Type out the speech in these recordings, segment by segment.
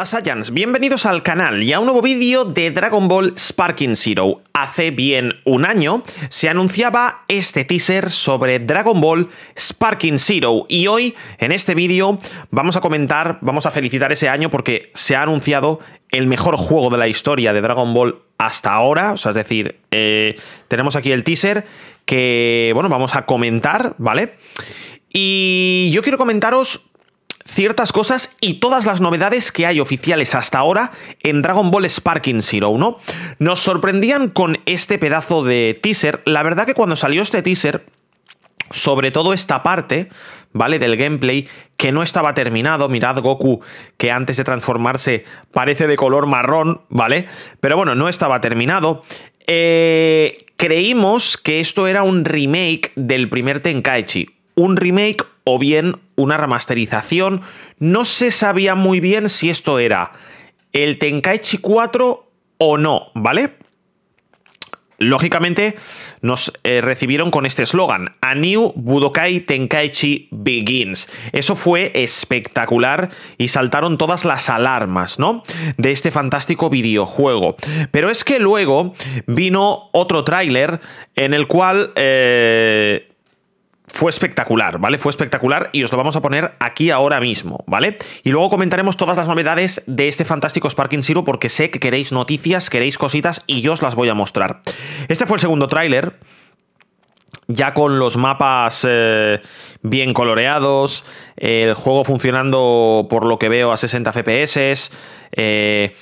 Hola bienvenidos al canal y a un nuevo vídeo de Dragon Ball Sparking Zero. Hace bien un año se anunciaba este teaser sobre Dragon Ball Sparking Zero y hoy en este vídeo vamos a comentar, vamos a felicitar ese año porque se ha anunciado el mejor juego de la historia de Dragon Ball hasta ahora, o sea, es decir, eh, tenemos aquí el teaser que, bueno, vamos a comentar, ¿vale? Y yo quiero comentaros ciertas cosas y todas las novedades que hay oficiales hasta ahora en Dragon Ball Sparking Zero 1. Nos sorprendían con este pedazo de teaser. La verdad que cuando salió este teaser, sobre todo esta parte, ¿vale? Del gameplay que no estaba terminado. Mirad Goku que antes de transformarse parece de color marrón, ¿vale? Pero bueno, no estaba terminado. Eh, creímos que esto era un remake del primer Tenkaichi. Un remake o bien una remasterización. No se sabía muy bien si esto era el Tenkaichi 4 o no, ¿vale? Lógicamente nos eh, recibieron con este eslogan, A New Budokai Tenkaichi Begins. Eso fue espectacular y saltaron todas las alarmas, ¿no? De este fantástico videojuego. Pero es que luego vino otro tráiler en el cual... Eh, fue espectacular, ¿vale? Fue espectacular y os lo vamos a poner aquí ahora mismo, ¿vale? Y luego comentaremos todas las novedades de este fantástico Sparking Zero porque sé que queréis noticias, queréis cositas y yo os las voy a mostrar. Este fue el segundo tráiler ya con los mapas eh, bien coloreados, el juego funcionando por lo que veo a 60 FPS. Eh,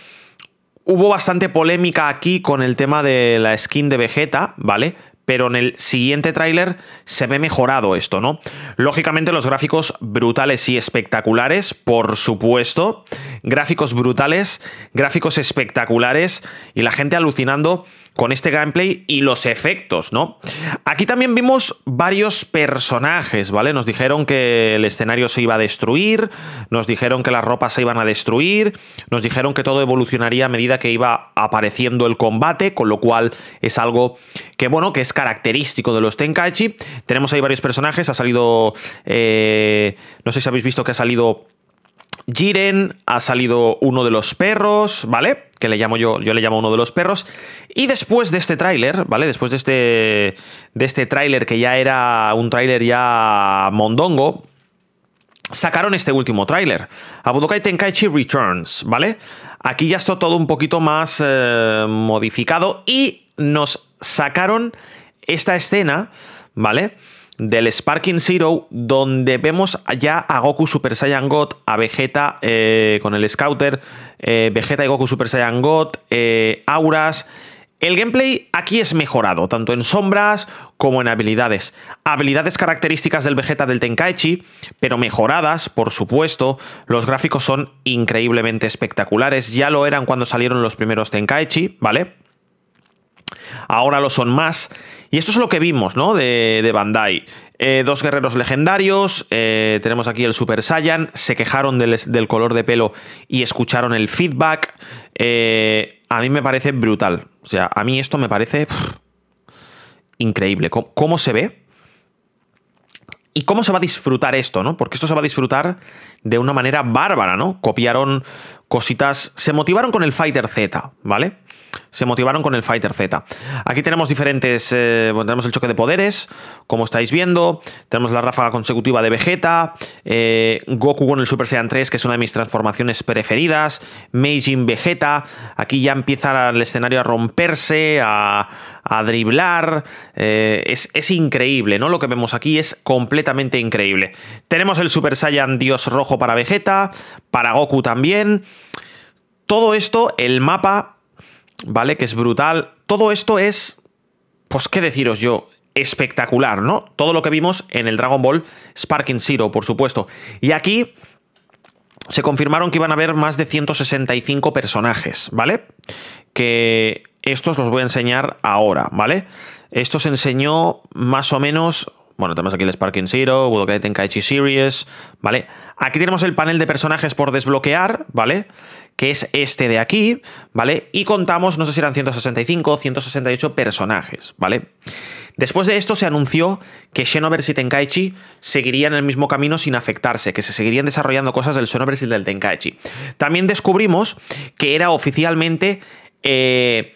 hubo bastante polémica aquí con el tema de la skin de Vegeta, ¿vale? pero en el siguiente tráiler se ve mejorado esto, ¿no? Lógicamente los gráficos brutales y espectaculares, por supuesto, gráficos brutales, gráficos espectaculares y la gente alucinando con este gameplay y los efectos, ¿no? Aquí también vimos varios personajes, ¿vale? Nos dijeron que el escenario se iba a destruir, nos dijeron que las ropas se iban a destruir, nos dijeron que todo evolucionaría a medida que iba apareciendo el combate, con lo cual es algo que, bueno, que es característico de los Tenkaichi. Tenemos ahí varios personajes, ha salido... Eh, no sé si habéis visto que ha salido Jiren, ha salido uno de los perros, ¿vale? Que le llamo yo, yo le llamo uno de los perros. Y después de este tráiler, ¿vale? Después de este, de este tráiler que ya era un tráiler ya mondongo, sacaron este último tráiler, Budokai Tenkaichi Returns, ¿vale? Aquí ya está todo un poquito más eh, modificado y nos sacaron esta escena, ¿vale? del Sparking Zero, donde vemos ya a Goku Super Saiyan God, a Vegeta eh, con el Scouter, eh, Vegeta y Goku Super Saiyan God, eh, Auras. El gameplay aquí es mejorado, tanto en sombras como en habilidades. Habilidades características del Vegeta del Tenkaichi, pero mejoradas, por supuesto. Los gráficos son increíblemente espectaculares, ya lo eran cuando salieron los primeros Tenkaichi, ¿vale? ahora lo son más. Y esto es lo que vimos, ¿no? De, Bandai. Eh, dos guerreros legendarios, eh, tenemos aquí el Super Saiyan, se quejaron del, color de pelo y escucharon el feedback. Eh, a mí me parece brutal. O sea, a mí esto me parece increíble. ¿Cómo, ¿Cómo, se ve? ¿Y cómo se va a disfrutar esto, no? Porque esto se va a disfrutar de una manera bárbara, ¿no? Copiaron cositas, se motivaron con el Fighter Z, ¿vale? se motivaron con el Fighter Z. Aquí tenemos diferentes, eh, bueno, tenemos el choque de poderes, como estáis viendo, tenemos la ráfaga consecutiva de Vegeta, eh, Goku con el Super Saiyan 3, que es una de mis transformaciones preferidas, Meijin Vegeta, aquí ya empieza el escenario a romperse, a, driblar, eh, es, es, increíble, ¿no? Lo que vemos aquí es completamente increíble. Tenemos el Super Saiyan Dios Rojo para Vegeta, para Goku también. Todo esto, el mapa ¿vale? Que es brutal. Todo esto es, pues qué deciros yo, espectacular, ¿no? Todo lo que vimos en el Dragon Ball Sparking Zero, por supuesto. Y aquí se confirmaron que iban a haber más de 165 personajes, ¿vale? Que estos los voy a enseñar ahora, ¿vale? Esto se enseñó más o menos bueno, tenemos aquí el Sparking Zero, Budokai Tenkaichi Series, ¿vale? Aquí tenemos el panel de personajes por desbloquear, ¿vale? Que es este de aquí, ¿vale? Y contamos, no sé si eran 165 o 168 personajes, ¿vale? Después de esto se anunció que Xenoverse y Tenkaichi seguirían el mismo camino sin afectarse, que se seguirían desarrollando cosas del Xenoverse y del Tenkaichi. También descubrimos que era oficialmente... Eh,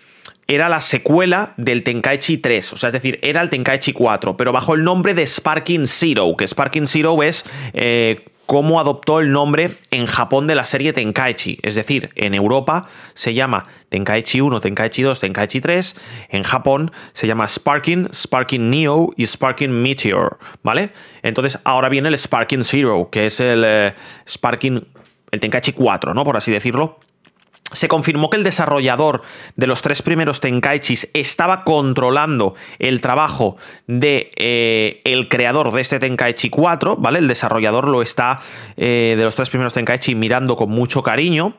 era la secuela del Tenkaichi 3, o sea, es decir, era el Tenkaichi 4, pero bajo el nombre de Sparking Zero, que Sparking Zero es como eh, cómo adoptó el nombre en Japón de la serie Tenkaichi. Es decir, en Europa se llama Tenkaichi 1, Tenkaichi 2, Tenkaichi 3. En Japón se llama Sparking, Sparking Neo y Sparking Meteor, ¿vale? Entonces ahora viene el Sparking Zero, que es el eh, Sparking, el Tenkaichi 4, ¿no? Por así decirlo se confirmó que el desarrollador de los tres primeros Tenkaichis estaba controlando el trabajo de eh, el creador de este Tenkaichi 4, ¿vale? El desarrollador lo está eh, de los tres primeros Tenkaichi mirando con mucho cariño.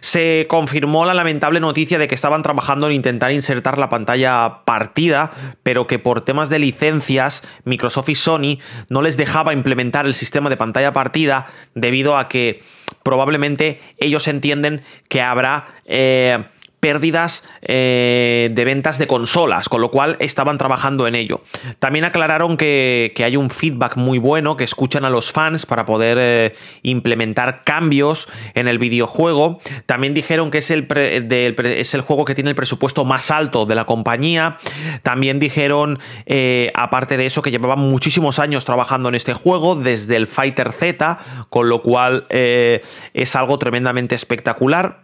Se confirmó la lamentable noticia de que estaban trabajando en intentar insertar la pantalla partida, pero que por temas de licencias Microsoft y Sony no les dejaba implementar el sistema de pantalla partida debido a que probablemente ellos entienden que habrá eh, pérdidas eh, de ventas de consolas, con lo cual estaban trabajando en ello. También aclararon que, hay un feedback muy bueno, que escuchan a los fans para poder eh, implementar cambios en el videojuego. También dijeron que es el, es el juego que tiene el presupuesto más alto de la compañía. También dijeron, eh, aparte de eso, que llevaban muchísimos años trabajando en este juego, desde el Fighter Z, con lo cual es algo tremendamente espectacular.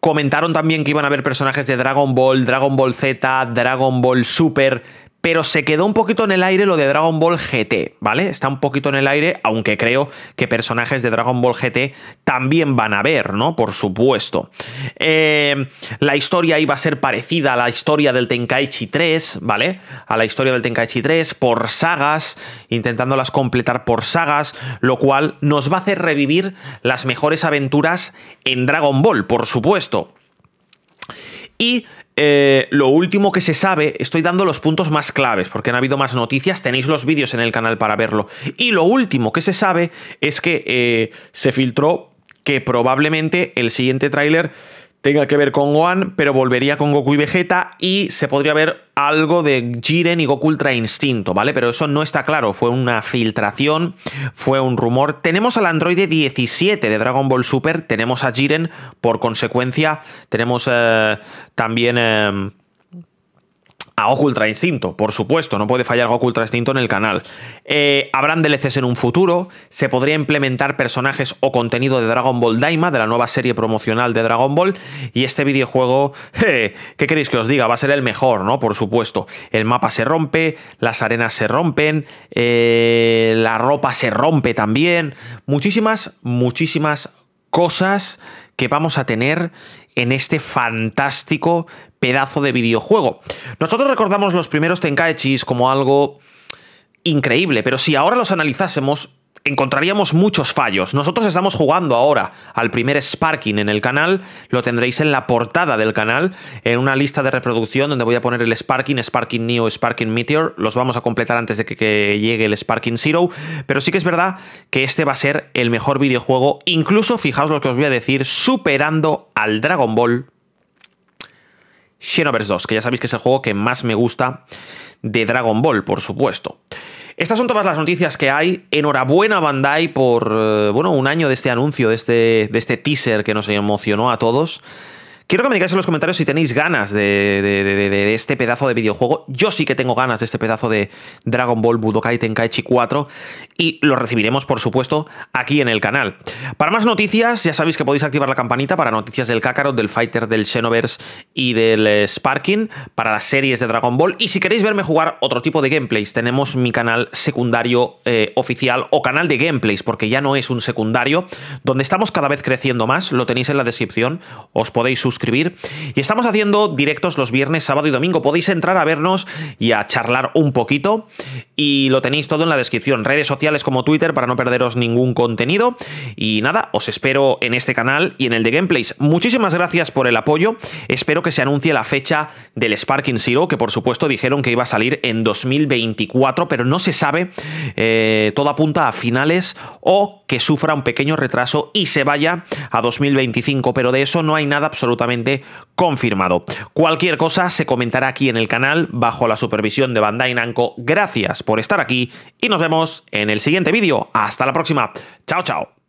Comentaron también que iban a haber personajes de Dragon Ball, Dragon Ball Z, Dragon Ball Super pero se quedó un poquito en el aire lo de Dragon Ball GT, ¿vale? Está un poquito en el aire, aunque creo que personajes de Dragon Ball GT también van a ver, ¿no? Por supuesto. Eh, la historia iba a ser parecida a la historia del Tenkaichi 3, ¿vale? A la historia del Tenkaichi 3 por sagas, intentándolas completar por sagas, lo cual nos va a hacer revivir las mejores aventuras en Dragon Ball, por supuesto. Y eh, lo último que se sabe, estoy dando los puntos más claves, porque han habido más noticias, tenéis los vídeos en el canal para verlo. Y lo último que se sabe es que eh, se filtró que probablemente el siguiente tráiler tenga que ver con Gohan, pero volvería con Goku y Vegeta y se podría ver algo de Jiren y Goku Ultra Instinto, ¿vale? Pero eso no está claro, fue una filtración, fue un rumor. Tenemos al androide 17 de Dragon Ball Super, tenemos a Jiren, por consecuencia tenemos eh, también... Em, a Ultra Instinto, por supuesto, no puede fallar Goku Ultra Instinto en el canal. Eh, habrán DLCs en un futuro, se podría implementar personajes o contenido de Dragon Ball Daima, de la nueva serie promocional de Dragon Ball, y este videojuego, ¿qué queréis que os diga? Va a ser el mejor, ¿no? Por supuesto. El mapa se rompe, las arenas se rompen, eh, la ropa se rompe también, muchísimas, muchísimas cosas que vamos a tener en este fantástico pedazo de videojuego. Nosotros recordamos los primeros Tenkaichis como algo increíble, pero si ahora los analizásemos, encontraríamos muchos fallos. Nosotros estamos jugando ahora al primer Sparking en el canal, lo tendréis en la portada del canal, en una lista de reproducción donde voy a poner el Sparking, Sparking Neo, Sparking Meteor, los vamos a completar antes de que, llegue el Sparking Zero, pero sí que es verdad que este va a ser el mejor videojuego, incluso, fijaos lo que os voy a decir, superando al Dragon Ball Xenoverse 2, que ya sabéis que es el juego que más me gusta de Dragon Ball, por supuesto. Estas son todas las noticias que hay. Enhorabuena Bandai por, eh, bueno, un año de este anuncio, este, de este teaser que nos emocionó a todos. Quiero que me digáis en los comentarios si tenéis ganas de, este pedazo de videojuego. Yo sí que tengo ganas de este pedazo de Dragon Ball Budokai Tenkaichi 4 y lo recibiremos, por supuesto, aquí en el canal. Para más noticias, ya sabéis que podéis activar la campanita para noticias del Kakarot, del Fighter, del Xenoverse y del Sparking, para las series de Dragon Ball. Y si queréis verme jugar otro tipo de gameplays, tenemos mi canal secundario eh, oficial o canal de gameplays, porque ya no es un secundario, donde estamos cada vez creciendo más. Lo tenéis en la descripción, os podéis suscribir y estamos haciendo directos los viernes, sábado y domingo. Podéis entrar a vernos y a charlar un poquito. Y lo tenéis todo en la descripción. Redes sociales como Twitter para no perderos ningún contenido. Y nada, os espero en este canal y en el de gameplays. Muchísimas gracias por el apoyo. Espero que se anuncie la fecha del Sparking Zero, que por supuesto dijeron que iba a salir en 2024, pero no se sabe. Eh, todo apunta a finales o que sufra un pequeño retraso y se vaya a 2025, pero de eso no hay nada absolutamente confirmado. Cualquier cosa se comentará aquí en el canal bajo la supervisión de Bandai Namco. Gracias por estar aquí y nos vemos en el siguiente vídeo. Hasta la próxima. Chao, chao.